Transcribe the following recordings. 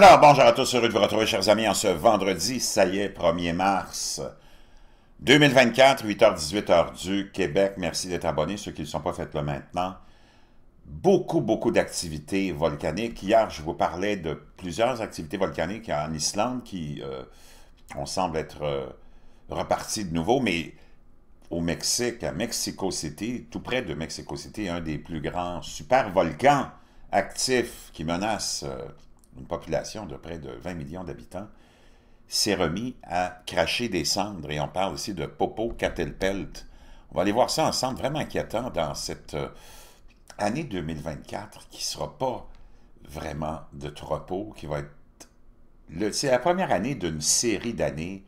Alors, bonjour à tous, heureux de vous retrouver, chers amis, en ce vendredi, ça y est, 1er mars 2024, 8h-18 du Québec. Merci d'être abonnés, ceux qui ne sont pas faits le maintenant. Beaucoup, beaucoup d'activités volcaniques. Hier, je vous parlais de plusieurs activités volcaniques en Islande qui, euh, on semble être euh, reparties de nouveau, mais au Mexique, à Mexico City, tout près de Mexico City, un des plus grands super volcans actifs qui menacent... Euh, une population de près de 20 millions d'habitants, s'est remis à cracher des cendres. Et on parle aussi de Popo catelpelt On va aller voir ça ensemble, vraiment inquiétant dans cette euh, année 2024 qui ne sera pas vraiment de repos, qui va être... C'est la première année d'une série d'années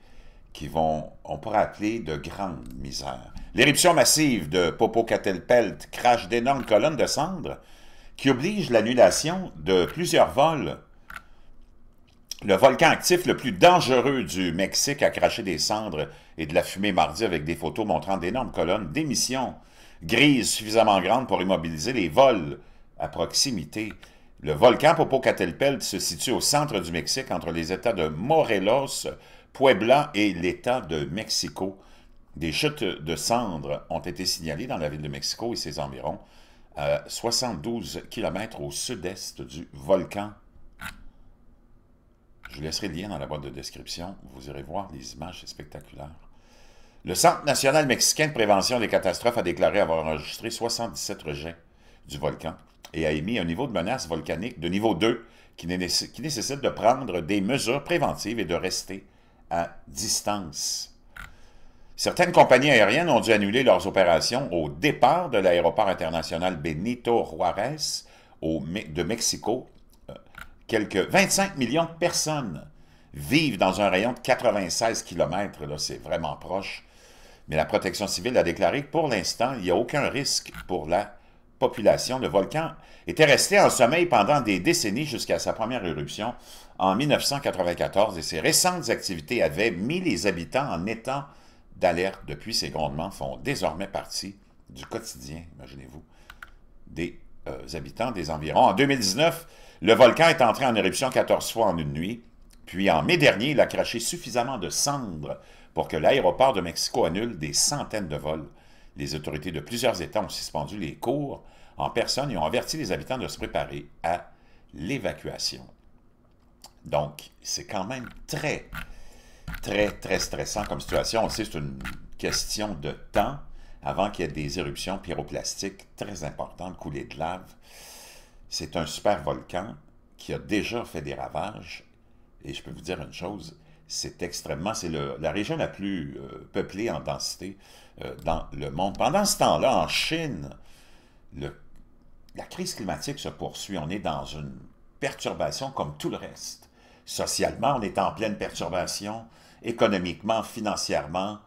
qui vont, on pourrait appeler, de grandes misères. L'éruption massive de Popo-Catelpelt crache d'énormes colonnes de cendres qui obligent l'annulation de plusieurs vols le volcan actif le plus dangereux du Mexique a craché des cendres et de la fumée mardi avec des photos montrant d'énormes colonnes d'émissions grises suffisamment grandes pour immobiliser les vols à proximité. Le volcan Popocatépetl se situe au centre du Mexique entre les États de Morelos, Puebla et l'État de Mexico. Des chutes de cendres ont été signalées dans la ville de Mexico et ses environs, à 72 km au sud-est du volcan je vous laisserai le lien dans la boîte de description. Vous irez voir, les images, spectaculaires. Le Centre national mexicain de prévention des catastrophes a déclaré avoir enregistré 77 rejets du volcan et a émis un niveau de menace volcanique de niveau 2 qui, nécessite de prendre des mesures préventives et de rester à distance. Certaines compagnies aériennes ont dû annuler leurs opérations au départ de l'aéroport international Benito Juárez de Mexico quelques 25 millions de personnes vivent dans un rayon de 96 km. C'est vraiment proche. Mais la protection civile a déclaré que pour l'instant, il n'y a aucun risque pour la population. Le volcan était resté en sommeil pendant des décennies jusqu'à sa première éruption en 1994 et ses récentes activités avaient mis les habitants en état d'alerte. Depuis, ces grondements font désormais partie du quotidien, imaginez-vous, des euh, habitants des environs. En 2019, le volcan est entré en éruption 14 fois en une nuit. Puis en mai dernier, il a craché suffisamment de cendres pour que l'aéroport de Mexico annule des centaines de vols. Les autorités de plusieurs États ont suspendu les cours en personne et ont averti les habitants de se préparer à l'évacuation. Donc, c'est quand même très, très, très stressant comme situation. On sait, c'est une question de temps avant qu'il y ait des éruptions pyroplastiques très importantes, coulées de lave. C'est un super volcan qui a déjà fait des ravages. Et je peux vous dire une chose, c'est extrêmement, c'est la région la plus euh, peuplée en densité euh, dans le monde. Pendant ce temps-là, en Chine, le, la crise climatique se poursuit. On est dans une perturbation comme tout le reste. Socialement, on est en pleine perturbation, économiquement, financièrement,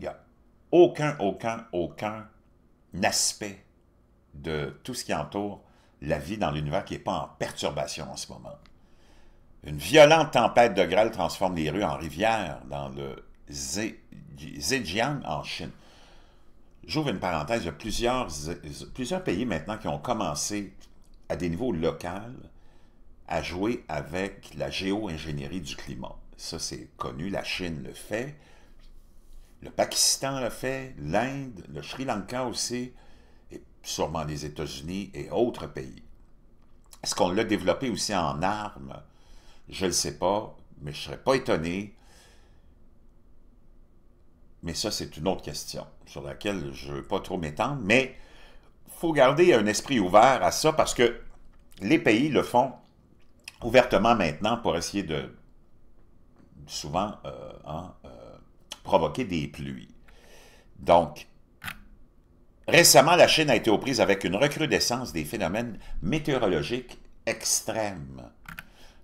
il n'y a aucun, aucun, aucun aspect de tout ce qui entoure la vie dans l'univers qui n'est pas en perturbation en ce moment. Une violente tempête de grêle transforme les rues en rivières dans le Zhejiang en Chine. J'ouvre une parenthèse, il y a plusieurs, plusieurs pays maintenant qui ont commencé à des niveaux locaux à jouer avec la géo-ingénierie du climat. Ça, c'est connu, la Chine le fait. Le Pakistan l'a fait, l'Inde, le Sri Lanka aussi, et sûrement les États-Unis et autres pays. Est-ce qu'on l'a développé aussi en armes? Je ne sais pas, mais je ne serais pas étonné. Mais ça, c'est une autre question sur laquelle je ne veux pas trop m'étendre, mais il faut garder un esprit ouvert à ça parce que les pays le font ouvertement maintenant pour essayer de souvent euh, hein, provoquer des pluies. Donc, récemment, la Chine a été aux prises avec une recrudescence des phénomènes météorologiques extrêmes.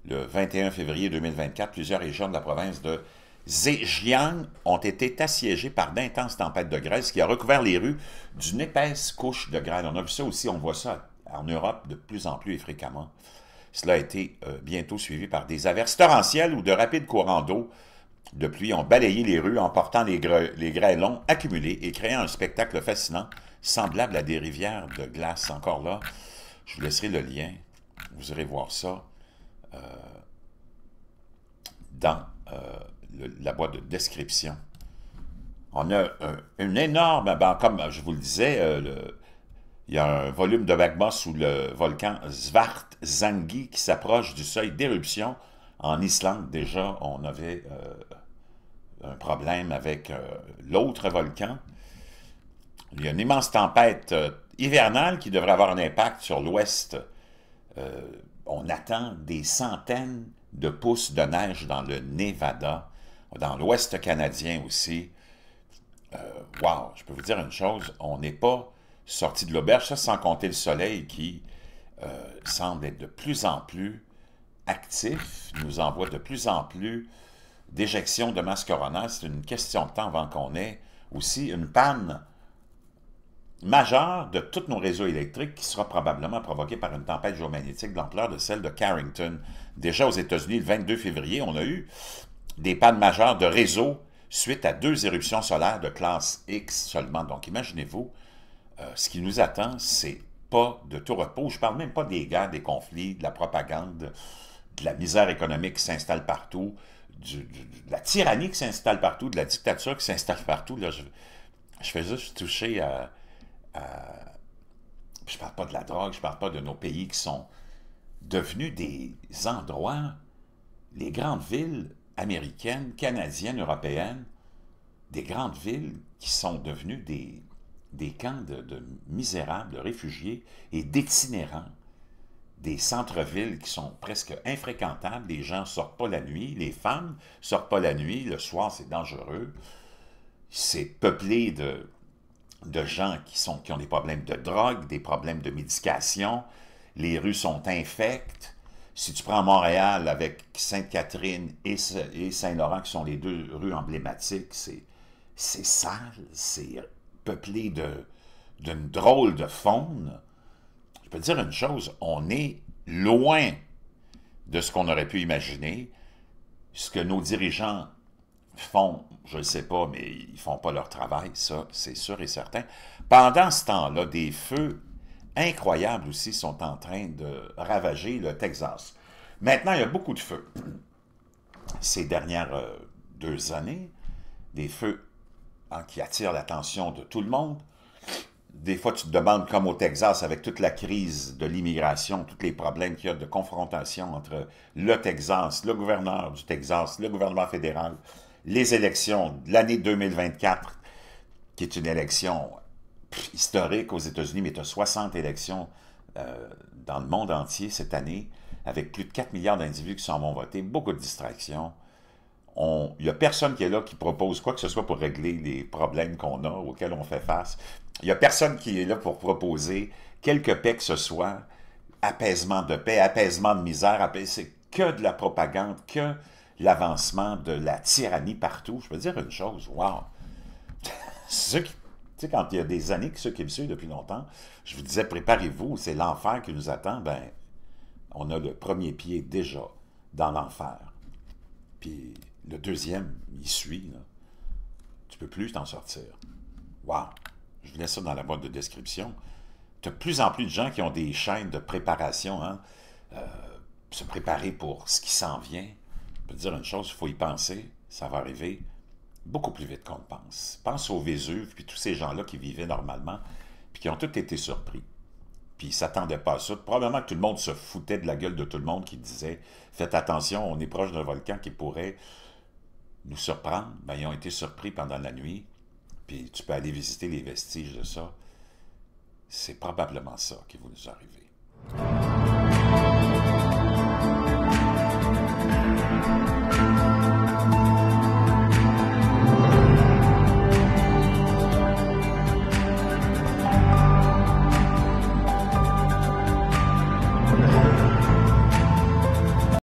Le 21 février 2024, plusieurs régions de la province de Zhejiang ont été assiégées par d'intenses tempêtes de grêle, qui a recouvert les rues d'une épaisse couche de grêle. On a vu ça aussi, on voit ça en Europe de plus en plus et fréquemment. Cela a été euh, bientôt suivi par des averses torrentielles ou de rapides courants d'eau de pluie ont balayé les rues en portant les, grêlons accumulés et créant un spectacle fascinant, semblable à des rivières de glace. Encore là, je vous laisserai le lien. Vous irez voir ça euh, dans euh, la boîte de description. On a euh, une énorme, ben, comme je vous le disais, il y a un volume de magma sous le volcan Svartzangi qui s'approche du seuil d'éruption en Islande, déjà, on avait euh, un problème avec euh, l'autre volcan. Il y a une immense tempête euh, hivernale qui devrait avoir un impact sur l'ouest. on attend des centaines de pouces de neige dans le Nevada, dans l'ouest canadien aussi. wow, je peux vous dire une chose, on n'est pas sorti de l'auberge, ça sans compter le soleil qui semble être de plus en plus actif nous envoie de plus en plus d'éjections de masse coronale. C'est une question de temps avant qu'on ait aussi une panne majeure de tous nos réseaux électriques qui sera probablement provoquée par une tempête géomagnétique d'ampleur de celle de Carrington. Déjà aux États-Unis, le 22 février, on a eu des pannes majeures de réseaux suite à deux éruptions solaires de classe X seulement. Donc imaginez-vous, euh, ce qui nous attend, c'est pas de tout repos. Je parle même pas des guerres, des conflits, de la propagande, de la misère économique qui s'installe partout, de la tyrannie qui s'installe partout, de la dictature qui s'installe partout. je, fais juste toucher à, Je je parle pas de la drogue, je parle pas de nos pays qui sont devenus des endroits, les grandes villes américaines, canadiennes, européennes, des grandes villes qui sont devenues des, camps de, de misérables, de réfugiés et d'itinérants des centres-villes qui sont presque infréquentables. Les gens ne sortent pas la nuit, les femmes ne sortent pas la nuit, le soir c'est dangereux. C'est peuplé de, de gens qui, sont, qui ont des problèmes de drogue, des problèmes de médication. Les rues sont infectes. Si tu prends Montréal avec Sainte-Catherine et, et Saint-Laurent, qui sont les deux rues emblématiques, c'est sale, c'est peuplé d'une drôle de faune je peux te dire une chose, on est loin de ce qu'on aurait pu imaginer. Ce que nos dirigeants font, je ne sais pas, mais ils ne font pas leur travail, ça, c'est sûr et certain. Pendant ce temps-là, des feux incroyables aussi sont en train de ravager le Texas. Maintenant, il y a beaucoup de feux. Ces dernières euh, deux années, des feux qui attirent l'attention de tout le monde, des fois, tu te demandes, comme au Texas, avec toute la crise de l'immigration, tous les problèmes qu'il y a de confrontation entre le Texas, le gouverneur du Texas, le gouvernement fédéral, les élections de l'année 2024, qui est une élection historique aux États-Unis, mais tu as 60 élections euh, dans le monde entier cette année, avec plus de 4 milliards d'individus qui s'en vont voter, beaucoup de distractions. Il n'y a personne qui est là qui propose quoi que ce soit pour régler les problèmes qu'on a, auxquels on fait face. Il n'y a personne qui est là pour proposer quelque paix que ce soit, apaisement de paix, apaisement de misère, apais... c'est que de la propagande, que l'avancement de la tyrannie partout. Je peux dire une chose, wow! tu sais, quand il y a des années que ceux qui me suivent depuis longtemps, je vous disais, préparez-vous, c'est l'enfer qui nous attend. Ben, on a le premier pied déjà dans l'enfer. Puis le deuxième, il suit. Là. Tu peux plus t'en sortir. Wow! je vous laisse ça dans la boîte de description, de plus en plus de gens qui ont des chaînes de préparation, hein. euh, se préparer pour ce qui s'en vient. Je peux dire une chose, il faut y penser, ça va arriver beaucoup plus vite qu'on le pense. Pense au Vésuve, puis tous ces gens-là qui vivaient normalement, puis qui ont tous été surpris. Puis ils ne s'attendaient pas à ça. Probablement que tout le monde se foutait de la gueule de tout le monde qui disait Faites attention, on est proche d'un volcan qui pourrait nous surprendre. Ben, ils ont été surpris pendant la nuit puis tu peux aller visiter les vestiges de ça, c'est probablement ça qui vous nous arrive.